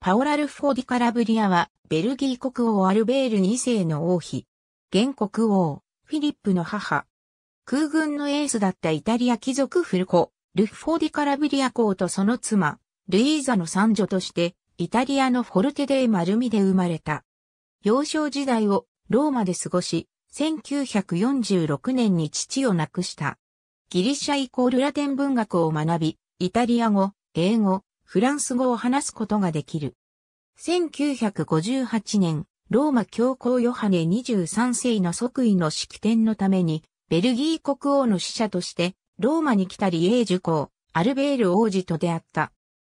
パオラ・ルフォ・ディ・カラブリアは、ベルギー国王アルベール2世の王妃。現国王、フィリップの母。空軍のエースだったイタリア貴族フルコ、ルフォ・ディ・カラブリア公とその妻、ルイーザの三女として、イタリアのフォルテデー・マルミで生まれた。幼少時代をローマで過ごし、1946年に父を亡くした。ギリシャイコールラテン文学を学び、イタリア語、英語、フランス語を話すことができる。1958年、ローマ教皇ヨハネ23世の即位の式典のために、ベルギー国王の使者として、ローマに来たリエージュ公、アルベール王子と出会った。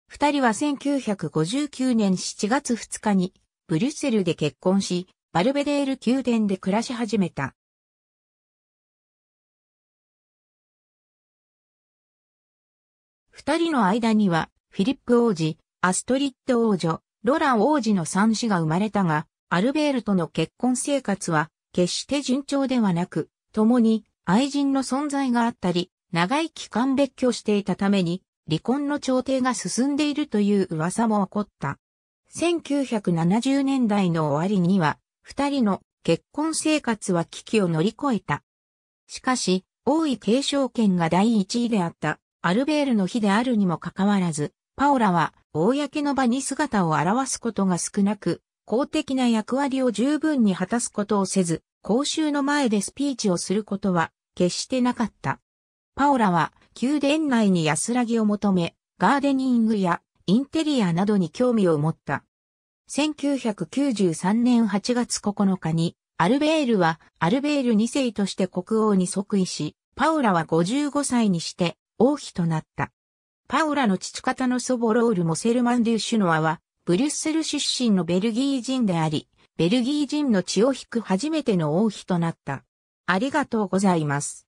二人は1959年7月2日に、ブリュッセルで結婚し、バルベデール宮殿で暮らし始めた。二人の間には、フィリップ王子、アストリッド王女、ロラン王子の三子が生まれたが、アルベールとの結婚生活は決して順調ではなく、共に愛人の存在があったり、長い期間別居していたために、離婚の調停が進んでいるという噂も起こった。1970年代の終わりには、二人の結婚生活は危機を乗り越えた。しかし、王位継承権が第一位であったアルベールの日であるにもかかわらず、パオラは、公の場に姿を現すことが少なく、公的な役割を十分に果たすことをせず、公衆の前でスピーチをすることは、決してなかった。パオラは、宮殿内に安らぎを求め、ガーデニングやインテリアなどに興味を持った。1993年8月9日に、アルベールはアルベール2世として国王に即位し、パオラは55歳にして王妃となった。パウラの父方の祖母ロール・モセルマン・デュ・シュノアは、ブリュッセル出身のベルギー人であり、ベルギー人の血を引く初めての王妃となった。ありがとうございます。